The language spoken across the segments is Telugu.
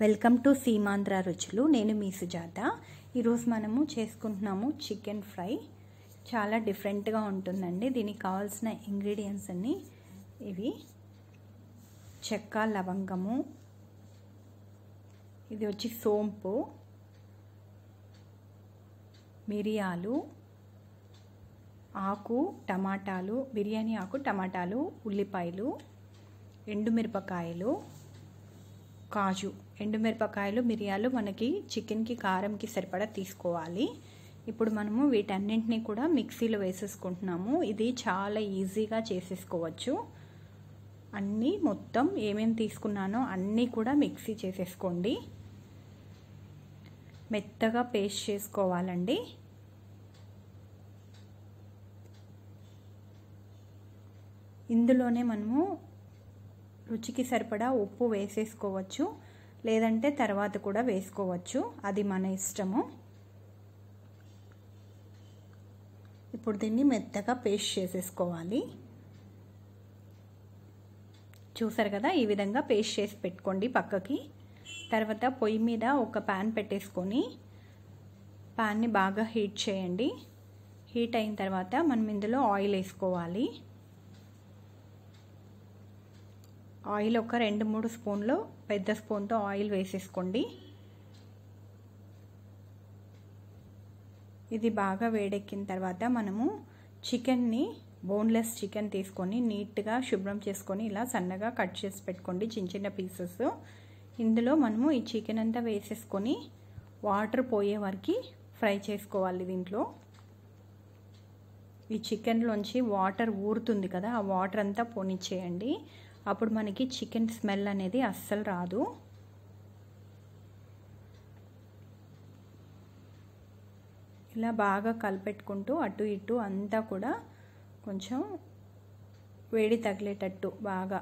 వెల్కమ్ టు సీమాంధ్ర రుచులు నేను మీ సుజాత ఈరోజు మనము చేసుకుంటున్నాము చికెన్ ఫ్రై చాలా డిఫరెంట్గా ఉంటుందండి దీనికి కావాల్సిన ఇంగ్రీడియంట్స్ అన్ని ఇవి చెక్క లవంగము ఇది వచ్చి సోంపు మిరియాలు ఆకు టమాటాలు బిర్యానీ ఆకు టమాటాలు ఉల్లిపాయలు ఎండుమిరపకాయలు కాజు ఎండుమిరపకాయలు మిరియాలు మనకి చికెన్కి కారంకి సరిపడా తీసుకోవాలి ఇప్పుడు మనము వీటన్నింటినీ కూడా మిక్సీలో వేసేసుకుంటున్నాము ఇది చాలా ఈజీగా చేసేసుకోవచ్చు అన్నీ మొత్తం ఏమేమి తీసుకున్నానో అన్నీ కూడా మిక్సీ చేసేసుకోండి మెత్తగా పేస్ట్ చేసుకోవాలండి ఇందులోనే మనము రుచికి సరిపడా ఉప్పు వేసేసుకోవచ్చు లేదంటే తర్వాత కూడా వేసుకోవచ్చు అది మన ఇష్టము ఇప్పుడు దీన్ని మెత్తగా పేస్ట్ చేసేసుకోవాలి చూసారు కదా ఈ విధంగా పేస్ట్ చేసి పెట్టుకోండి పక్కకి తర్వాత పొయ్యి మీద ఒక ప్యాన్ పెట్టేసుకొని ప్యాన్ని బాగా హీట్ చేయండి హీట్ అయిన తర్వాత మనం ఇందులో ఆయిల్ వేసుకోవాలి ఆయిల్ ఒక రెండు మూడు స్పూన్లు పెద్ద స్పూన్తో ఆయిల్ వేసేసుకోండి ఇది బాగా వేడెక్కిన తర్వాత మనము చికెన్ని బోన్లెస్ చికెన్ తీసుకొని నీట్గా శుభ్రం చేసుకొని ఇలా సన్నగా కట్ చేసి పెట్టుకోండి చిన్న చిన్న పీసెస్ ఇందులో మనము ఈ చికెన్ అంతా వేసేసుకొని వాటర్ పోయే వరకు ఫ్రై చేసుకోవాలి దీంట్లో ఈ చికెన్లోంచి వాటర్ ఊరుతుంది కదా ఆ వాటర్ అంతా పోనిచ్చేయండి అప్పుడు మనకి చికెన్ స్మెల్ అనేది అస్సలు రాదు ఇలా బాగా కలిపెట్టుకుంటూ అటు ఇటు అంతా కూడా కొంచెం వేడి తగిలేటట్టు బాగా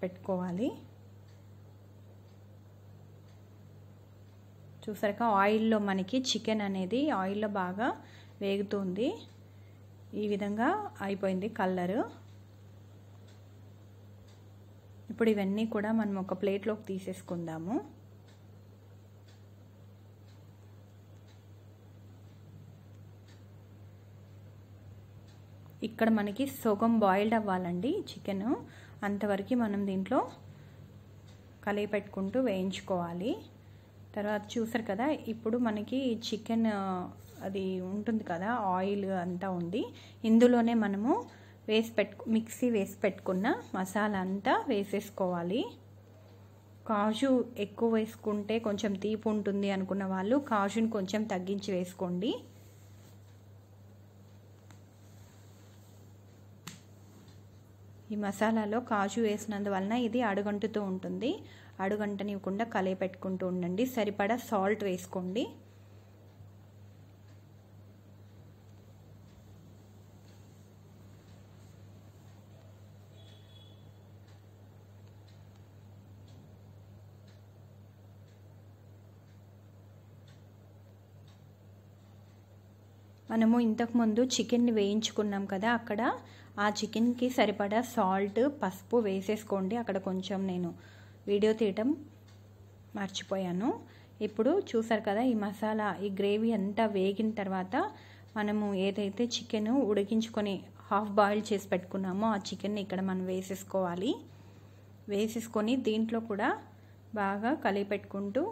పెట్టుకోవాలి చూసాక ఆయిల్లో మనకి చికెన్ అనేది ఆయిల్లో బాగా వేగుతుంది ఈ విధంగా అయిపోయింది కలరు ఇప్పుడు ఇవన్నీ కూడా మనం ఒక ప్లేట్లోకి తీసేసుకుందాము ఇక్కడ మనకి సగం బాయిల్డ్ అవ్వాలండి చికెన్ అంతవరకు మనం దీంట్లో కలిగి పెట్టుకుంటూ వేయించుకోవాలి తర్వాత చూసారు కదా ఇప్పుడు మనకి చికెన్ అది ఉంటుంది కదా ఆయిల్ అంతా ఉంది ఇందులోనే మనము వేసి పెట్టు మిక్సీ వేసి పెట్టుకున్న మసాలా అంతా వేసేసుకోవాలి కాజు ఎక్కువ వేసుకుంటే కొంచెం తీపి ఉంటుంది అనుకున్న వాళ్ళు కాజుని కొంచెం తగ్గించి వేసుకోండి ఈ మసాలాలో కాజు వేసినందువలన ఇది అడుగంటుతూ ఉంటుంది అడుగంటనివ్వకుండా కలయి పెట్టుకుంటూ ఉండండి సరిపడా సాల్ట్ వేసుకోండి మనము ఇంతకుముందు చికెన్ని వేయించుకున్నాం కదా అక్కడ ఆ చికెన్కి సరిపడా సాల్ట్ పసుపు వేసేసుకోండి అక్కడ కొంచెం నేను వీడియో తీయటం మర్చిపోయాను ఇప్పుడు చూసారు కదా ఈ మసాలా ఈ గ్రేవీ అంతా వేగిన తర్వాత మనము ఏదైతే చికెన్ ఉడికించుకొని హాఫ్ బాయిల్ చేసి పెట్టుకున్నామో ఆ చికెన్ని ఇక్కడ మనం వేసేసుకోవాలి వేసేసుకొని దీంట్లో కూడా బాగా కలిపెట్టుకుంటూ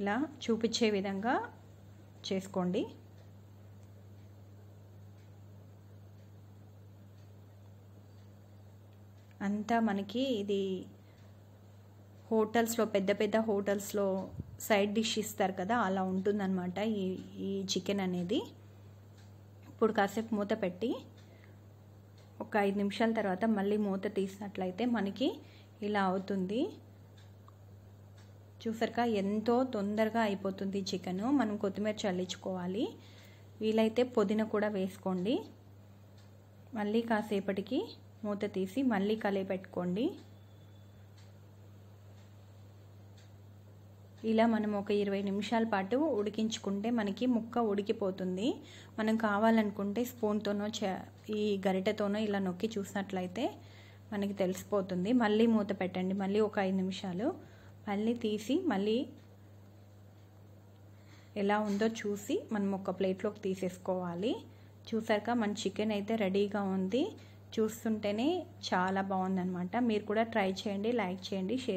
ఇలా చూపించే విధంగా చేసుకోండి అంతా మనకి ఇది హోటల్స్లో పెద్ద పెద్ద హోటల్స్లో సైడ్ డిష్ ఇస్తారు కదా అలా ఉంటుందన్నమాట ఈ ఈ చికెన్ అనేది ఇప్పుడు కాసేపు మూత పెట్టి ఒక ఐదు నిమిషాల తర్వాత మళ్ళీ మూత తీసినట్లయితే మనకి ఇలా అవుతుంది చూసారుగా ఎంతో తొందరగా అయిపోతుంది చికెను మనం కొత్తిమీర చల్లించుకోవాలి వీలైతే పుదీనా కూడా వేసుకోండి మళ్ళీ కాసేపటికి మూత తీసి మళ్ళీ కలిపి పెట్టుకోండి ఇలా మనం ఒక ఇరవై నిమిషాల పాటు ఉడికించుకుంటే మనకి ముక్క ఉడికిపోతుంది మనం కావాలనుకుంటే స్పూన్తోనో ఈ గరిటెతోనో ఇలా నొక్కి చూసినట్లయితే మనకి తెలిసిపోతుంది మళ్ళీ మూత పెట్టండి మళ్ళీ ఒక ఐదు నిమిషాలు మళ్ళీ తీసి మళ్ళీ ఎలా ఉందో చూసి మనం ఒక ప్లేట్లోకి తీసేసుకోవాలి చూసాక మన చికెన్ అయితే రెడీగా ఉంది చూస్తుంటేనే చాలా బాగుందనమాట మీరు కూడా ట్రై చేయండి లైక్ చేయండి షేర్